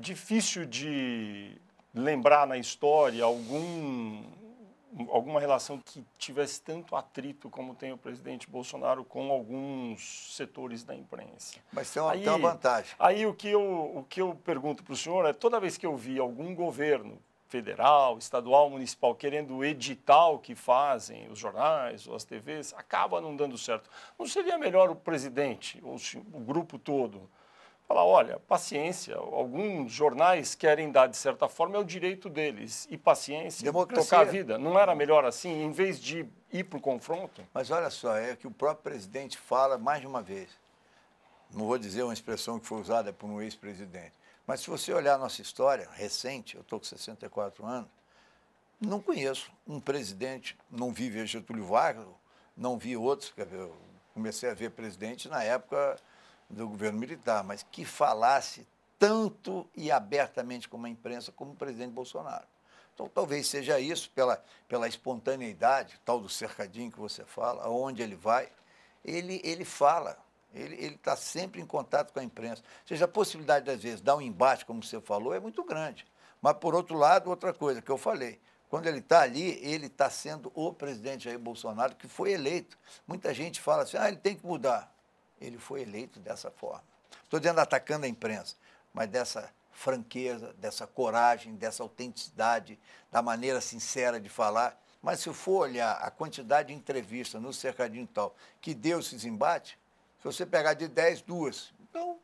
difícil de lembrar na história algum, alguma relação que tivesse tanto atrito como tem o presidente Bolsonaro com alguns setores da imprensa. Mas tem uma, aí, tem uma vantagem. Aí o que eu, o que eu pergunto para o senhor é, toda vez que eu vi algum governo, federal, estadual, municipal, querendo o edital que fazem os jornais ou as TVs, acaba não dando certo. Não seria melhor o presidente, ou o grupo todo, falar, olha, paciência, alguns jornais querem dar, de certa forma, é o direito deles, e paciência, Democracia. tocar a vida. Não era melhor assim, em vez de ir para o confronto? Mas olha só, é que o próprio presidente fala mais de uma vez. Não vou dizer uma expressão que foi usada por um ex-presidente, mas se você olhar a nossa história recente, eu estou com 64 anos, não conheço um presidente, não vi Getúlio Vargas, não vi outros, comecei a ver presidente na época do governo militar, mas que falasse tanto e abertamente com a imprensa como o presidente Bolsonaro. Então, talvez seja isso, pela, pela espontaneidade, tal do cercadinho que você fala, aonde ele vai, ele, ele fala, ele está sempre em contato com a imprensa. Ou seja, a possibilidade, às vezes, dar um embate, como você falou, é muito grande. Mas, por outro lado, outra coisa que eu falei, quando ele está ali, ele está sendo o presidente Jair Bolsonaro, que foi eleito. Muita gente fala assim, ah, ele tem que mudar ele foi eleito dessa forma. Estou dizendo atacando a imprensa, mas dessa franqueza, dessa coragem, dessa autenticidade, da maneira sincera de falar. Mas se for olhar a quantidade de entrevistas no cercadinho e tal que deu esses embates, se você pegar de 10, duas. Então,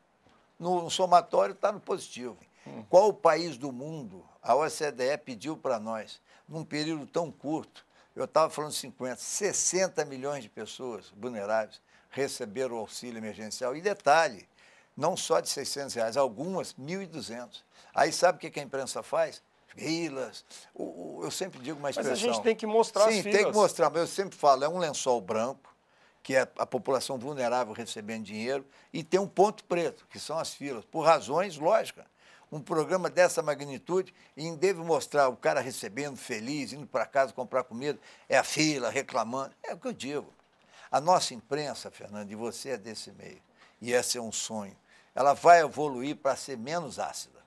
no somatório está no positivo. Hum. Qual país do mundo a OCDE pediu para nós, num período tão curto, eu estava falando 50, 60 milhões de pessoas vulneráveis, receber o auxílio emergencial. E detalhe, não só de 600 reais, algumas 1.200. Aí sabe o que, a imprensa faz? Filas. eu sempre digo uma expressão. Mas a gente tem que mostrar Sim, as filas. tem que mostrar. Mas eu sempre falo, é um lençol branco, que é a população vulnerável recebendo dinheiro, e tem um ponto preto, que são as filas, por razões lógicas um programa dessa magnitude e deve mostrar o cara recebendo, feliz, indo para casa comprar comida, é a fila, reclamando. É o que eu digo. A nossa imprensa, Fernando, e você é desse meio, e esse é um sonho, ela vai evoluir para ser menos ácida.